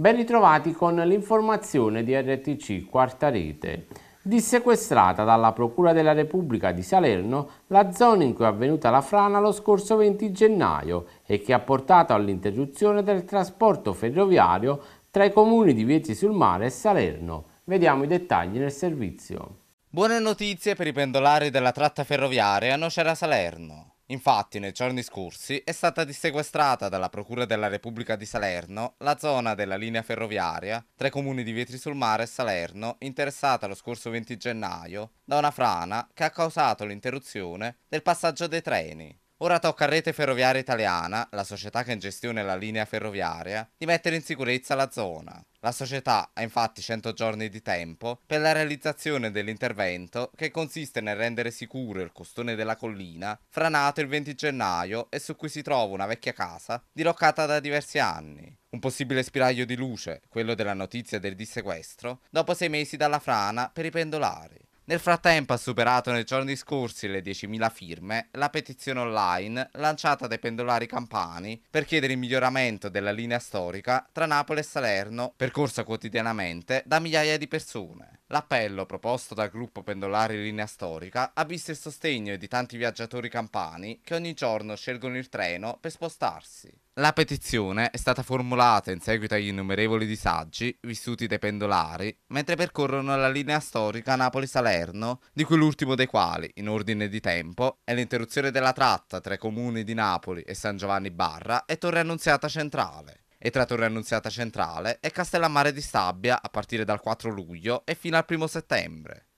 Ben ritrovati con l'informazione di RTC Quarta Rete. Dissequestrata dalla Procura della Repubblica di Salerno la zona in cui è avvenuta la frana lo scorso 20 gennaio e che ha portato all'interruzione del trasporto ferroviario tra i comuni di Vieti sul Mare e Salerno. Vediamo i dettagli nel servizio. Buone notizie per i pendolari della tratta ferroviaria Nocera Salerno. Infatti, nei giorni scorsi è stata dissequestrata dalla Procura della Repubblica di Salerno la zona della linea ferroviaria tra i comuni di Vietri sul Mare e Salerno, interessata lo scorso 20 gennaio da una frana che ha causato l'interruzione del passaggio dei treni. Ora tocca a Rete Ferroviaria Italiana, la società che gestione la linea ferroviaria, di mettere in sicurezza la zona. La società ha infatti 100 giorni di tempo per la realizzazione dell'intervento che consiste nel rendere sicuro il costone della collina, franato il 20 gennaio e su cui si trova una vecchia casa diroccata da diversi anni. Un possibile spiraglio di luce, quello della notizia del dissequestro, dopo sei mesi dalla frana per i pendolari. Nel frattempo ha superato nei giorni scorsi le 10.000 firme la petizione online lanciata dai pendolari campani per chiedere il miglioramento della linea storica tra Napoli e Salerno, percorsa quotidianamente da migliaia di persone. L'appello proposto dal gruppo pendolari Linea Storica ha visto il sostegno di tanti viaggiatori campani che ogni giorno scelgono il treno per spostarsi. La petizione è stata formulata in seguito agli innumerevoli disagi vissuti dai pendolari mentre percorrono la linea storica Napoli-Salerno, di cui l'ultimo dei quali, in ordine di tempo, è l'interruzione della tratta tra i comuni di Napoli e San Giovanni Barra e Torre Annunziata Centrale e tra Torre Annunziata Centrale e Castellammare di Stabia a partire dal 4 luglio e fino al 1 settembre.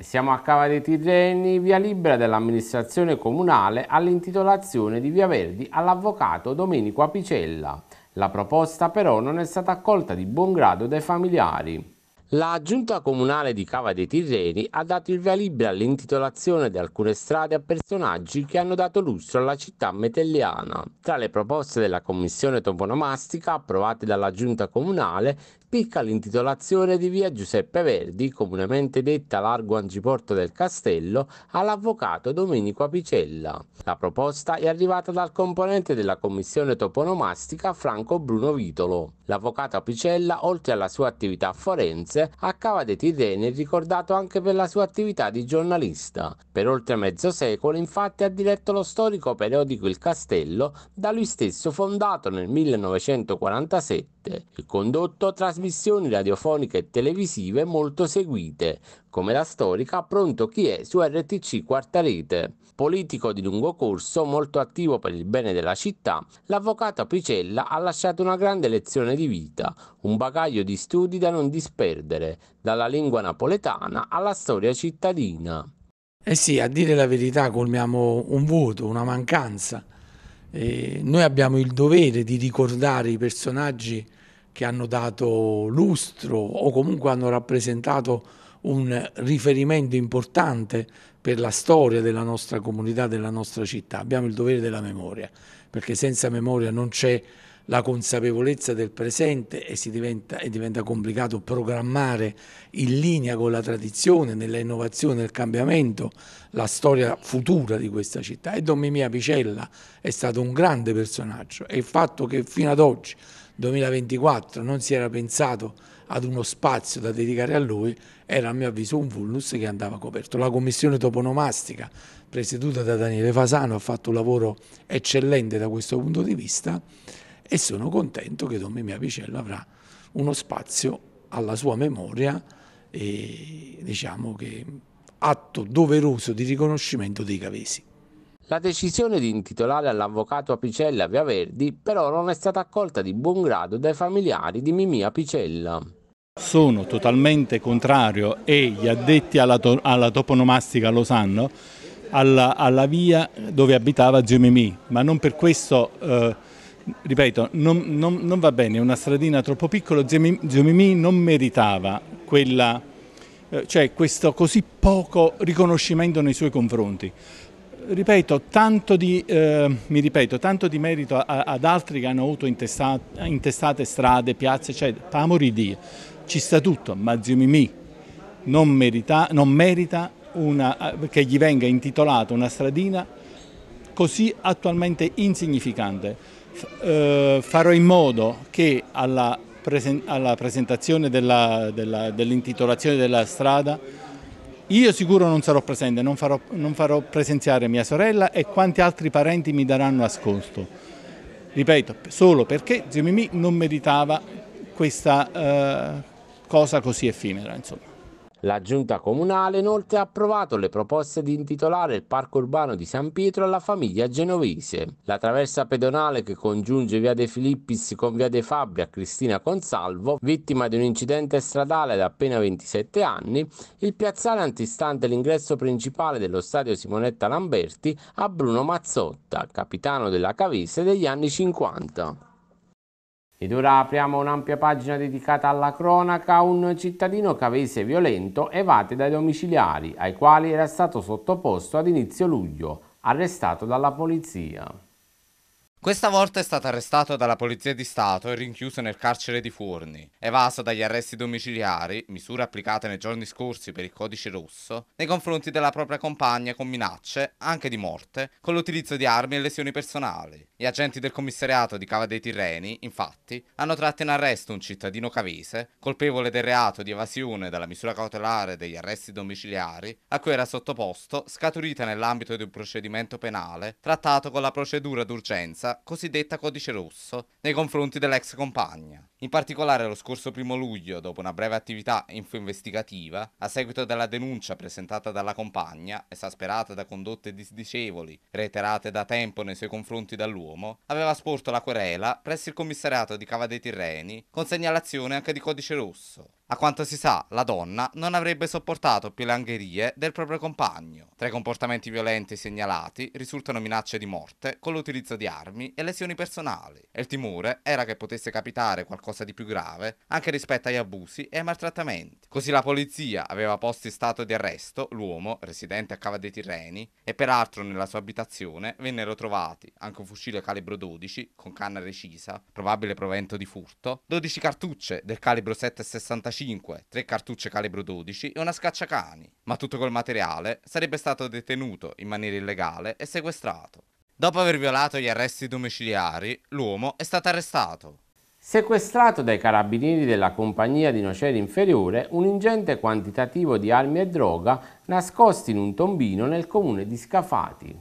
Siamo a Cava dei Tirreni, via libera dell'amministrazione comunale all'intitolazione di Via Verdi all'avvocato Domenico Apicella. La proposta però non è stata accolta di buon grado dai familiari. La giunta comunale di Cava dei Tirreni ha dato il via libera all'intitolazione di alcune strade a personaggi che hanno dato lustro alla città metelliana. Tra le proposte della commissione toponomastica approvate dalla giunta comunale spicca l'intitolazione di via Giuseppe Verdi, comunemente detta largo Angiporto del Castello, all'avvocato Domenico Apicella. La proposta è arrivata dal componente della commissione toponomastica Franco Bruno Vitolo. L'avvocato Apicella, oltre alla sua attività forense, a Cava dei Tirreni è ricordato anche per la sua attività di giornalista. Per oltre mezzo secolo, infatti, ha diretto lo storico periodico Il Castello, da lui stesso fondato nel 1947. Il condotto trasmette trasmissioni radiofoniche e televisive molto seguite, come la storica Pronto chi è su RTC Quarta Rete. Politico di lungo corso, molto attivo per il bene della città, l'avvocato Pricella ha lasciato una grande lezione di vita, un bagaglio di studi da non disperdere, dalla lingua napoletana alla storia cittadina. Eh sì, a dire la verità colmiamo un vuoto, una mancanza. Eh, noi abbiamo il dovere di ricordare i personaggi che hanno dato lustro o comunque hanno rappresentato un riferimento importante per la storia della nostra comunità, della nostra città. Abbiamo il dovere della memoria, perché senza memoria non c'è la consapevolezza del presente e, diventa, e diventa complicato programmare in linea con la tradizione, nella innovazione, nel cambiamento, la storia futura di questa città. E Don Mimia Picella è stato un grande personaggio e il fatto che fino ad oggi 2024 non si era pensato ad uno spazio da dedicare a lui, era a mio avviso un vulnus che andava coperto. La commissione toponomastica presieduta da Daniele Fasano ha fatto un lavoro eccellente da questo punto di vista e sono contento che Don Mimia Picello avrà uno spazio alla sua memoria e diciamo che atto doveroso di riconoscimento dei cavesi. La decisione di intitolare all'avvocato Apicella Via Verdi però non è stata accolta di buon grado dai familiari di Mimì Apicella. Sono totalmente contrario e gli addetti alla, to alla toponomastica lo sanno, alla, alla, via dove abitava Gio Mimì, ma non per questo, eh, ripeto, non, non, non, va bene, è una stradina troppo piccola, Gio Mimì, non meritava quella, eh, cioè questo così poco riconoscimento nei suoi confronti. Ripeto tanto, di, eh, ripeto, tanto di, merito a, ad altri che hanno avuto intestate, intestate strade, piazze, eccetera. Per amor di Dio, ci sta tutto, ma zio Mimì non merita, non merita una, eh, che gli venga intitolata una stradina così attualmente insignificante. F eh, farò in modo che alla, presen alla presentazione dell'intitolazione dell della strada io sicuro non sarò presente, non farò, non farò presenziare mia sorella e quanti altri parenti mi daranno ascolto. Ripeto, solo perché zio Mimì non meritava questa eh, cosa così effimera. Insomma. La giunta comunale inoltre ha approvato le proposte di intitolare il parco urbano di San Pietro alla famiglia genovese. La traversa pedonale che congiunge via De Filippis con via De Fabri a Cristina Consalvo, vittima di un incidente stradale da appena 27 anni, il piazzale antistante l'ingresso principale dello stadio Simonetta Lamberti a Bruno Mazzotta, capitano della Cavese degli anni 50. Ed ora apriamo un'ampia pagina dedicata alla cronaca, un cittadino cavese violento evate dai domiciliari, ai quali era stato sottoposto ad inizio luglio, arrestato dalla polizia. Questa volta è stato arrestato dalla Polizia di Stato e rinchiuso nel carcere di Forni. evaso dagli arresti domiciliari, misure applicate nei giorni scorsi per il codice rosso, nei confronti della propria compagna con minacce, anche di morte, con l'utilizzo di armi e lesioni personali. Gli agenti del commissariato di Cava dei Tirreni, infatti, hanno tratto in arresto un cittadino cavese, colpevole del reato di evasione dalla misura cautelare degli arresti domiciliari, a cui era sottoposto, scaturita nell'ambito di un procedimento penale trattato con la procedura d'urgenza cosiddetta codice rosso nei confronti dell'ex compagna. In particolare lo scorso primo luglio, dopo una breve attività infoinvestigativa, a seguito della denuncia presentata dalla compagna, esasperata da condotte disdicevoli reiterate da tempo nei suoi confronti dall'uomo, aveva sporto la querela presso il commissariato di Cava dei Tirreni, con segnalazione anche di codice rosso. A quanto si sa, la donna non avrebbe sopportato più le angherie del proprio compagno. Tra i comportamenti violenti segnalati risultano minacce di morte con l'utilizzo di armi e lesioni personali. E il timore era che potesse capitare qualcosa qualcosa di più grave anche rispetto agli abusi e ai maltrattamenti. Così la polizia aveva posto in stato di arresto l'uomo, residente a Cava dei Tirreni, e peraltro nella sua abitazione vennero trovati anche un fucile calibro 12 con canna recisa, probabile provento di furto, 12 cartucce del calibro 7,65, 3 cartucce calibro 12 e una scacciacani. Ma tutto quel materiale sarebbe stato detenuto in maniera illegale e sequestrato. Dopo aver violato gli arresti domiciliari, l'uomo è stato arrestato. Sequestrato dai carabinieri della compagnia di Nocere Inferiore un ingente quantitativo di armi e droga nascosti in un tombino nel comune di Scafati.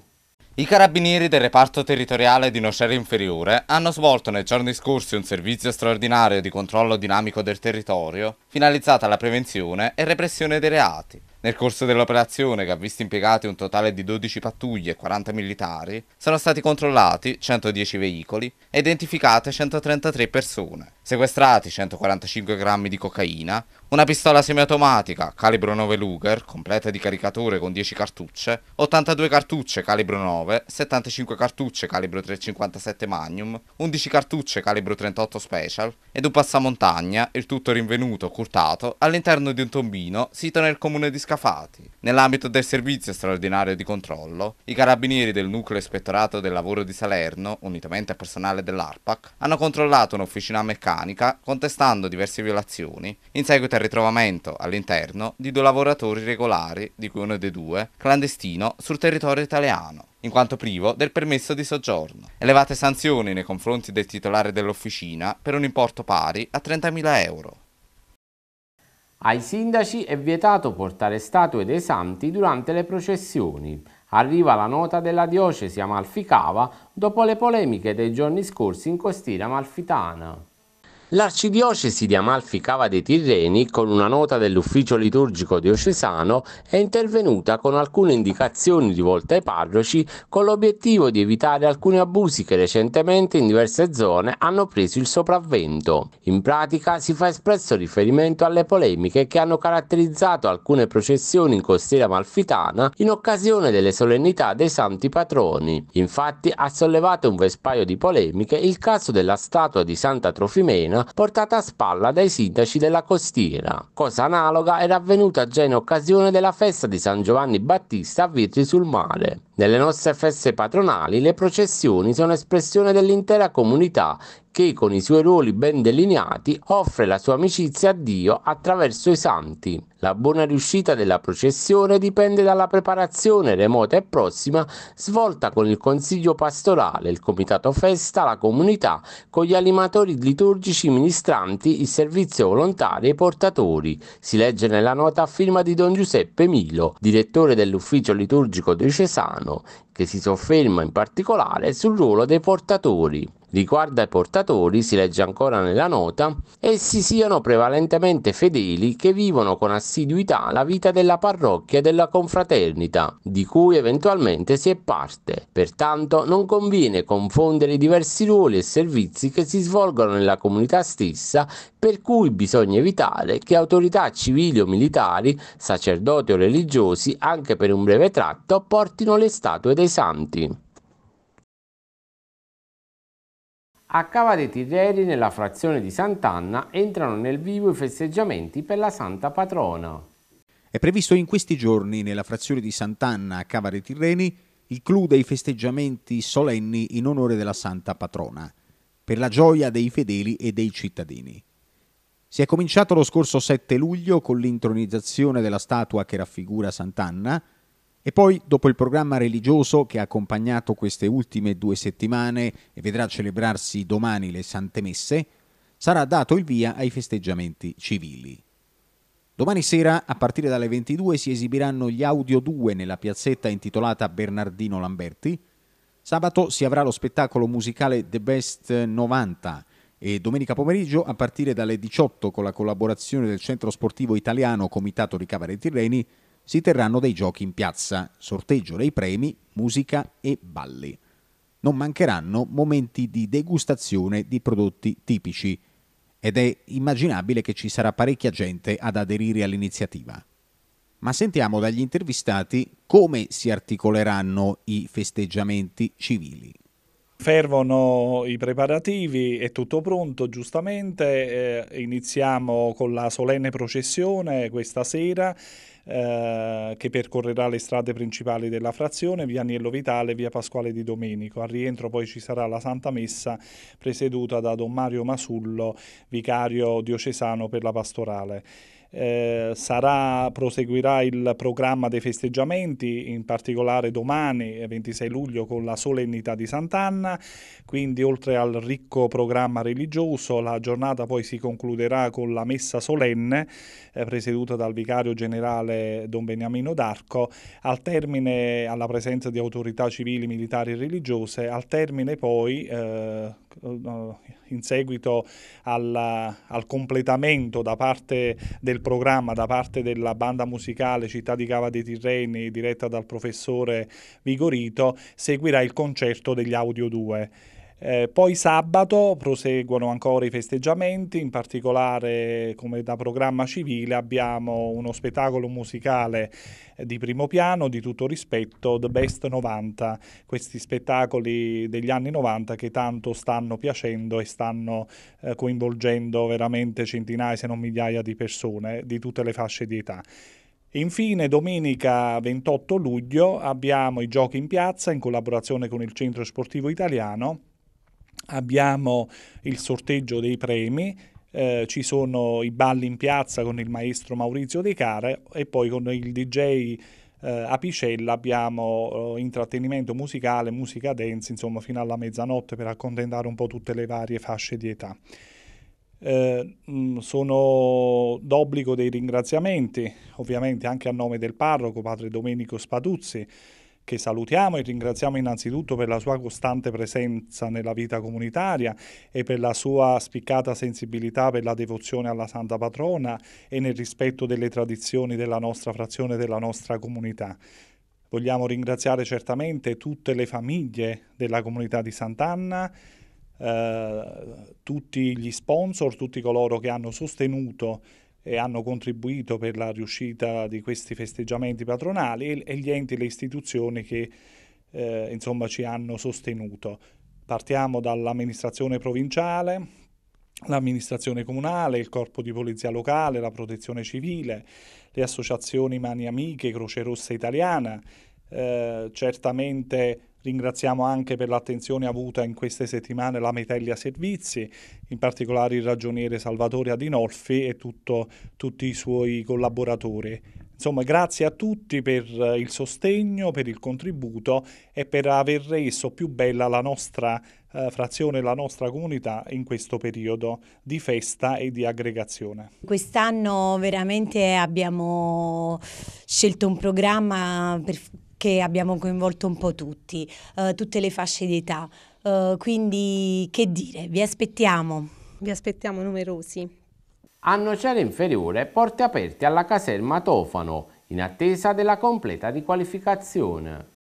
I carabinieri del reparto territoriale di Nocere Inferiore hanno svolto nei giorni scorsi un servizio straordinario di controllo dinamico del territorio finalizzato alla prevenzione e repressione dei reati. Nel corso dell'operazione, che ha visto impiegati un totale di 12 pattuglie e 40 militari, sono stati controllati 110 veicoli e identificate 133 persone. Sequestrati 145 grammi di cocaina, una pistola semiautomatica calibro 9 Luger, completa di caricature con 10 cartucce, 82 cartucce calibro 9, 75 cartucce calibro 357 Magnum, 11 cartucce calibro 38 Special ed un passamontagna, il tutto rinvenuto, curtato, all'interno di un tombino sito nel comune di Scafati. Nell'ambito del servizio straordinario di controllo, i carabinieri del nucleo ispettorato del lavoro di Salerno, unitamente al personale dell'ARPAC, hanno controllato un'officina meccanica Vulcanica contestando diverse violazioni in seguito al ritrovamento all'interno di due lavoratori regolari, di cui uno dei due, clandestino sul territorio italiano in quanto privo del permesso di soggiorno. Elevate sanzioni nei confronti del titolare dell'officina per un importo pari a 30.000 euro. Ai sindaci è vietato portare statue dei santi durante le processioni. Arriva la nota della diocesi amalficava dopo le polemiche dei giorni scorsi in costiera amalfitana. L'arcidiocesi di Amalfi Cava dei Tirreni, con una nota dell'ufficio liturgico diocesano, è intervenuta con alcune indicazioni rivolte ai parroci con l'obiettivo di evitare alcuni abusi che recentemente in diverse zone hanno preso il sopravvento. In pratica si fa espresso riferimento alle polemiche che hanno caratterizzato alcune processioni in costiera amalfitana in occasione delle solennità dei santi patroni. Infatti ha sollevato un vespaio di polemiche il caso della statua di Santa Trofimena Messina portata a spalla dai sindaci della costiera. Cosa analoga era avvenuta già in occasione della festa di San Giovanni Battista a Vitri sul Mare. Nelle nostre feste patronali le processioni sono espressione dell'intera comunità che con i suoi ruoli ben delineati offre la sua amicizia a Dio attraverso i santi. La buona riuscita della processione dipende dalla preparazione remota e prossima svolta con il consiglio pastorale, il comitato festa, la comunità, con gli animatori liturgici ministranti, il servizio volontario e i portatori. Si legge nella nota a firma di Don Giuseppe Milo, direttore dell'ufficio liturgico diocesano italiano, che si sofferma in particolare sul ruolo dei portatori riguarda i portatori, si legge ancora nella nota, essi siano prevalentemente fedeli che vivono con assiduità la vita della parrocchia e della confraternita, di cui eventualmente si è parte. Pertanto non conviene confondere i diversi ruoli e servizi che si svolgono nella comunità stessa, per cui bisogna evitare che autorità civili o militari, sacerdoti o religiosi, anche per un breve tratto, portino le statue dei santi. A Cava dei Tirreri, nella frazione di Sant'Anna, entrano nel vivo i festeggiamenti per la Santa Patrona. È previsto in questi giorni, nella frazione di Sant'Anna a Cava dei Tirreni, il clou dei festeggiamenti solenni in onore della Santa Patrona, per la gioia dei fedeli e dei cittadini. Si è cominciato lo scorso 7 luglio con l'intronizzazione della statua che raffigura Sant'Anna, e poi, dopo il programma religioso che ha accompagnato queste ultime due settimane e vedrà celebrarsi domani le Sante Messe, sarà dato il via ai festeggiamenti civili. Domani sera, a partire dalle 22, si esibiranno gli Audio 2 nella piazzetta intitolata Bernardino Lamberti. Sabato si avrà lo spettacolo musicale The Best 90 e domenica pomeriggio, a partire dalle 18 con la collaborazione del Centro Sportivo Italiano Comitato Ricavare Tirreni, si terranno dei giochi in piazza, sorteggio dei premi, musica e balli. Non mancheranno momenti di degustazione di prodotti tipici ed è immaginabile che ci sarà parecchia gente ad aderire all'iniziativa. Ma sentiamo dagli intervistati come si articoleranno i festeggiamenti civili. Fervono i preparativi, è tutto pronto giustamente, eh, iniziamo con la solenne processione questa sera eh, che percorrerà le strade principali della frazione, via Agnello Vitale e via Pasquale di Domenico. Al rientro poi ci sarà la Santa Messa presieduta da Don Mario Masullo, vicario diocesano per la pastorale. Eh, sarà, proseguirà il programma dei festeggiamenti, in particolare domani 26 eh, luglio con la solennità di Sant'Anna, quindi oltre al ricco programma religioso la giornata poi si concluderà con la messa solenne eh, presieduta dal vicario generale Don Beniamino d'Arco, al termine alla presenza di autorità civili, militari e religiose, al termine poi eh, in seguito alla, al completamento da parte del programma, da parte della banda musicale Città di Cava dei Tirreni diretta dal professore Vigorito, seguirà il concerto degli Audio 2. Eh, poi sabato proseguono ancora i festeggiamenti, in particolare come da programma civile abbiamo uno spettacolo musicale eh, di primo piano, di tutto rispetto, The Best 90, questi spettacoli degli anni 90 che tanto stanno piacendo e stanno eh, coinvolgendo veramente centinaia se non migliaia di persone di tutte le fasce di età. Infine domenica 28 luglio abbiamo i giochi in piazza in collaborazione con il Centro Sportivo Italiano abbiamo il sorteggio dei premi, eh, ci sono i balli in piazza con il maestro Maurizio De Care e poi con il DJ eh, Apicella abbiamo eh, intrattenimento musicale, musica dance, insomma fino alla mezzanotte per accontentare un po' tutte le varie fasce di età. Eh, mm, sono d'obbligo dei ringraziamenti, ovviamente anche a nome del parroco, padre Domenico Spatuzzi, che salutiamo e ringraziamo innanzitutto per la sua costante presenza nella vita comunitaria e per la sua spiccata sensibilità per la devozione alla Santa Patrona e nel rispetto delle tradizioni della nostra frazione e della nostra comunità. Vogliamo ringraziare certamente tutte le famiglie della comunità di Sant'Anna, eh, tutti gli sponsor, tutti coloro che hanno sostenuto hanno contribuito per la riuscita di questi festeggiamenti patronali e, gli enti e le istituzioni che eh, insomma, ci hanno sostenuto. Partiamo dall'amministrazione provinciale, l'amministrazione comunale, il corpo di polizia locale, la protezione civile, le associazioni Mani Amiche, Croce Rossa Italiana, eh, certamente Ringraziamo anche per l'attenzione avuta in queste settimane la Metellia Servizi, in particolare il ragioniere Salvatore Adinolfi e tutto, tutti i suoi collaboratori. Insomma, grazie a tutti per eh, il sostegno, per il contributo e per aver reso più bella la nostra eh, frazione, la nostra comunità in questo periodo di festa e di aggregazione. Quest'anno veramente abbiamo scelto un programma per che abbiamo coinvolto un po' tutti, eh, tutte le fasce d'età. Eh, quindi che dire, vi aspettiamo. Vi aspettiamo numerosi. A Nocera Inferiore, porte aperte alla caserma Tofano, in attesa della completa riqualificazione.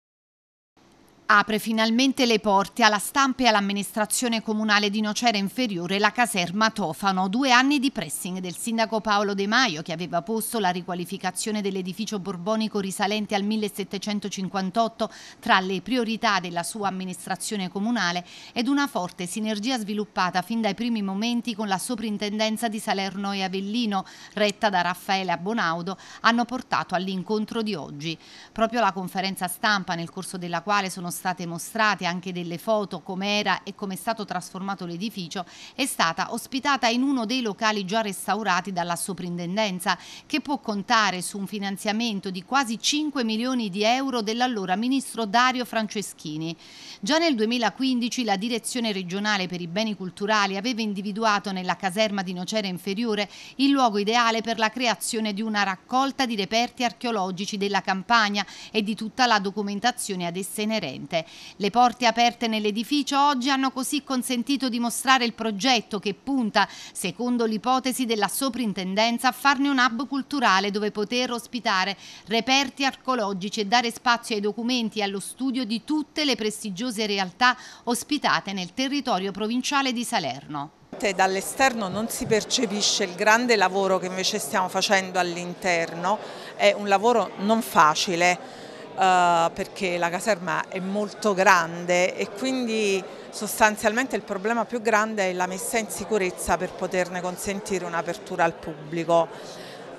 Apre finalmente le porte alla stampa e all'amministrazione comunale di Nocera Inferiore la caserma Tofano, due anni di pressing del sindaco Paolo De Maio che aveva posto la riqualificazione dell'edificio borbonico risalente al 1758 tra le priorità della sua amministrazione comunale ed una forte sinergia sviluppata fin dai primi momenti con la soprintendenza di Salerno e Avellino, retta da Raffaele Abbonaudo, hanno portato all'incontro di oggi. Proprio la conferenza stampa nel corso della quale sono state mostrate anche delle foto come era e come è stato trasformato l'edificio, è stata ospitata in uno dei locali già restaurati dalla soprintendenza che può contare su un finanziamento di quasi 5 milioni di euro dell'allora ministro Dario Franceschini. Già nel 2015 la direzione regionale per i beni culturali aveva individuato nella caserma di Nocera Inferiore il luogo ideale per la creazione di una raccolta di reperti archeologici della campagna e di tutta la documentazione ad essa inerente ambiente. Le porte aperte nell'edificio oggi hanno così consentito di mostrare il progetto che punta, secondo l'ipotesi della soprintendenza, a farne un hub culturale dove poter ospitare reperti archeologici e dare spazio ai documenti e allo studio di tutte le prestigiose realtà ospitate nel territorio provinciale di Salerno dall'esterno non si percepisce il grande lavoro che invece stiamo facendo all'interno, è un lavoro non facile eh, perché la caserma è molto grande e quindi sostanzialmente il problema più grande è la messa in sicurezza per poterne consentire un'apertura al pubblico.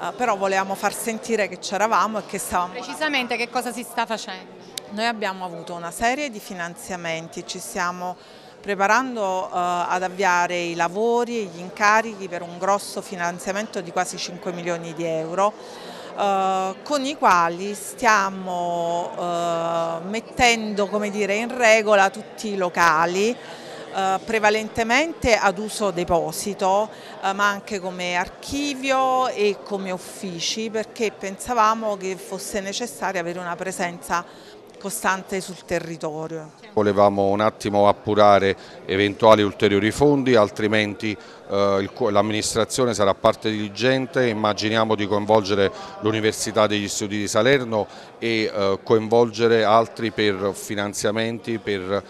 Eh, però volevamo far sentire che c'eravamo e che stavamo... Precisamente che cosa si sta facendo? Noi abbiamo avuto una serie di finanziamenti, ci stiamo preparando eh, ad avviare i lavori e gli incarichi per un grosso finanziamento di quasi 5 milioni di euro eh, con i quali stiamo eh, mettendo dire, in regola tutti i locali eh, prevalentemente ad uso deposito eh, ma anche come archivio e come uffici perché pensavamo che fosse necessario avere una presenza costante sul territorio. Volevamo un attimo appurare eventuali ulteriori fondi altrimenti eh, l'amministrazione sarà parte diligente, immaginiamo di coinvolgere l'Università degli Studi di Salerno e eh, coinvolgere altri per finanziamenti, per,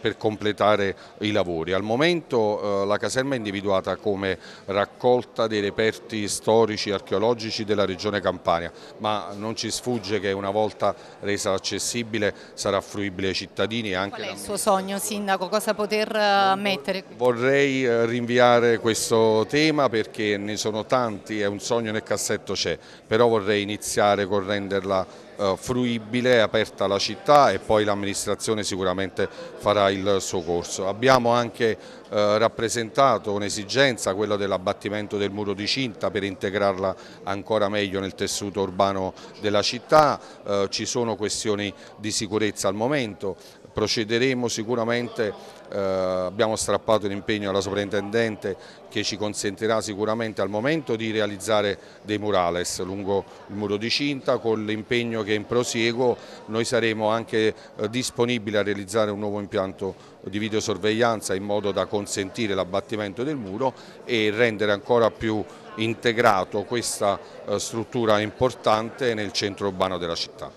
per completare i lavori. Al momento eh, la caserma è individuata come raccolta dei reperti storici e archeologici della regione Campania, ma non ci sfugge che una volta resa accessibile sarà fruibile ai cittadini. Qual è il suo sogno Sindaco? Cosa poter mettere? Vorrei rinviare affrontare questo tema perché ne sono tanti è un sogno nel cassetto c'è, però vorrei iniziare con renderla eh, fruibile, aperta alla città e poi l'amministrazione sicuramente farà il suo corso. Abbiamo anche eh, rappresentato un'esigenza, quella dell'abbattimento del muro di cinta per integrarla ancora meglio nel tessuto urbano della città, eh, ci sono questioni di sicurezza al momento, procederemo sicuramente eh, abbiamo strappato l'impegno alla sovrintendente che ci consentirà sicuramente al momento di realizzare dei murales lungo il muro di cinta con l'impegno che in prosieguo noi saremo anche eh, disponibili a realizzare un nuovo impianto di videosorveglianza in modo da consentire l'abbattimento del muro e rendere ancora più integrato questa eh, struttura importante nel centro urbano della città.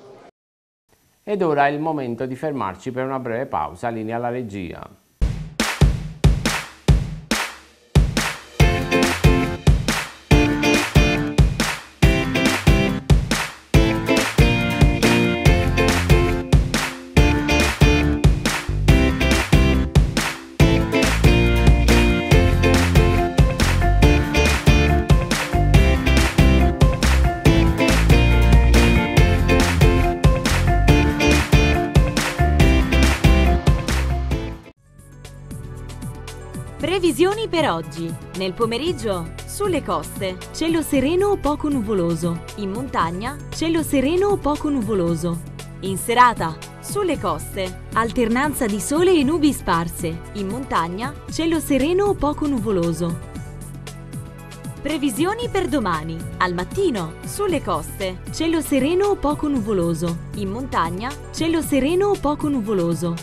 Ed ora è il momento di fermarci per una breve pausa, linea alla regia. Così per oggi. Nel pomeriggio, sulle coste, cielo sereno o poco nuvoloso. In montagna, cielo sereno o poco nuvoloso. In serata, sulle coste, alternanza di sole e nubi sparse. In montagna, cielo sereno o poco nuvoloso. Previsioni per domani. Al mattino, sulle coste, cielo sereno o poco nuvoloso. In montagna, cielo sereno o poco nuvoloso.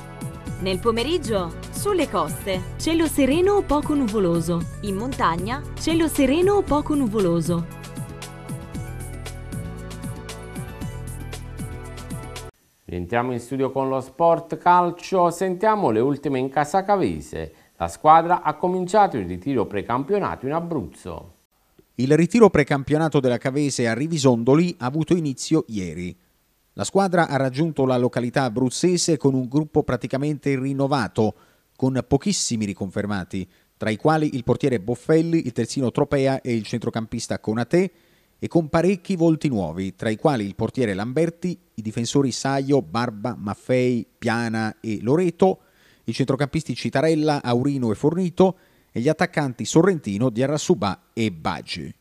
Nel pomeriggio, sulle coste, cielo sereno o poco nuvoloso. In montagna, cielo sereno o poco nuvoloso. Rientriamo in studio con lo sport calcio, sentiamo le ultime in casa cavese. La squadra ha cominciato il ritiro precampionato in Abruzzo. Il ritiro precampionato della Cavese a Rivisondoli ha avuto inizio ieri. La squadra ha raggiunto la località abruzzese con un gruppo praticamente rinnovato, con pochissimi riconfermati, tra i quali il portiere Boffelli, il terzino Tropea e il centrocampista Conate, e con parecchi volti nuovi, tra i quali il portiere Lamberti, i difensori Saio, Barba, Maffei, Piana e Loreto, i centrocampisti Citarella, Aurino e Fornito e gli attaccanti Sorrentino, Diarrasubà e Baggi.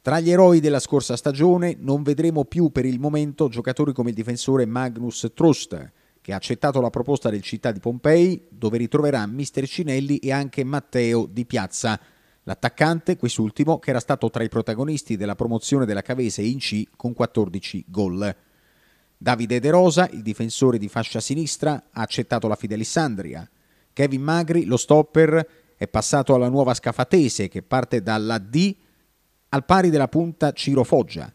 Tra gli eroi della scorsa stagione non vedremo più per il momento giocatori come il difensore Magnus Trost, che ha accettato la proposta del Città di Pompei, dove ritroverà Mister Cinelli e anche Matteo Di Piazza. L'attaccante, quest'ultimo, che era stato tra i protagonisti della promozione della Cavese in C con 14 gol. Davide De Rosa, il difensore di fascia sinistra, ha accettato la Fidelissandria. Kevin Magri, lo stopper, è passato alla nuova Scafatese che parte dalla D al pari della punta Ciro Foggia.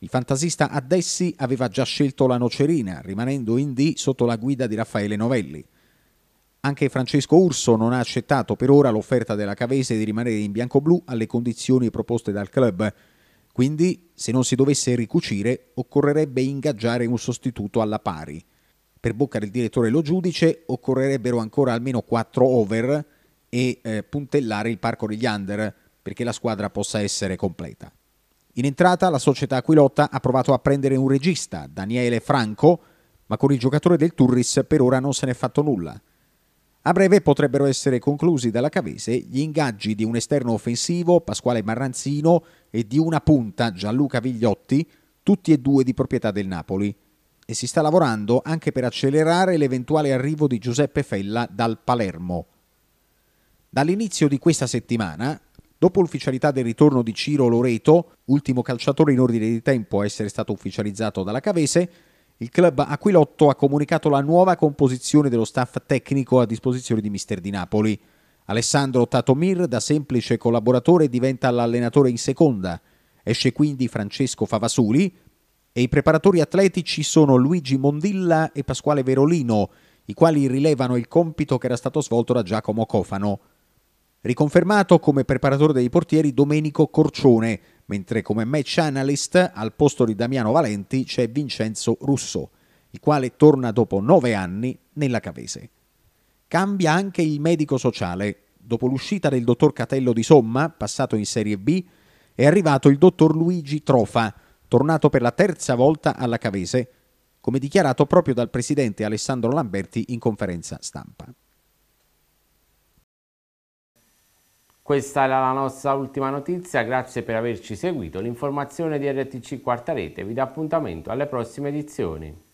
Il fantasista Addessi aveva già scelto la Nocerina, rimanendo in D sotto la guida di Raffaele Novelli. Anche Francesco Urso non ha accettato per ora l'offerta della Cavese di rimanere in bianco-blu alle condizioni proposte dal club. Quindi, se non si dovesse ricucire, occorrerebbe ingaggiare un sostituto alla pari. Per bocca del direttore Lo Giudice, occorrerebbero ancora almeno 4 over e eh, puntellare il parco degli under perché la squadra possa essere completa. In entrata la società Aquilotta ha provato a prendere un regista, Daniele Franco, ma con il giocatore del Turris per ora non se n'è fatto nulla. A breve potrebbero essere conclusi dalla Cavese gli ingaggi di un esterno offensivo, Pasquale Marranzino, e di una punta, Gianluca Vigliotti, tutti e due di proprietà del Napoli. E si sta lavorando anche per accelerare l'eventuale arrivo di Giuseppe Fella dal Palermo. Dall'inizio di questa settimana Dopo l'ufficialità del ritorno di Ciro Loreto, ultimo calciatore in ordine di tempo a essere stato ufficializzato dalla Cavese, il club Aquilotto ha comunicato la nuova composizione dello staff tecnico a disposizione di Mister di Napoli. Alessandro Tatomir, da semplice collaboratore, diventa l'allenatore in seconda. Esce quindi Francesco Favasuli e i preparatori atletici sono Luigi Mondilla e Pasquale Verolino, i quali rilevano il compito che era stato svolto da Giacomo Cofano. Riconfermato come preparatore dei portieri Domenico Corcione, mentre come match analyst al posto di Damiano Valenti c'è Vincenzo Russo, il quale torna dopo nove anni nella Cavese. Cambia anche il medico sociale. Dopo l'uscita del dottor Catello di Somma, passato in Serie B, è arrivato il dottor Luigi Trofa, tornato per la terza volta alla Cavese, come dichiarato proprio dal presidente Alessandro Lamberti in conferenza stampa. Questa era la nostra ultima notizia, grazie per averci seguito. L'informazione di RTC Quarta Rete vi dà appuntamento alle prossime edizioni.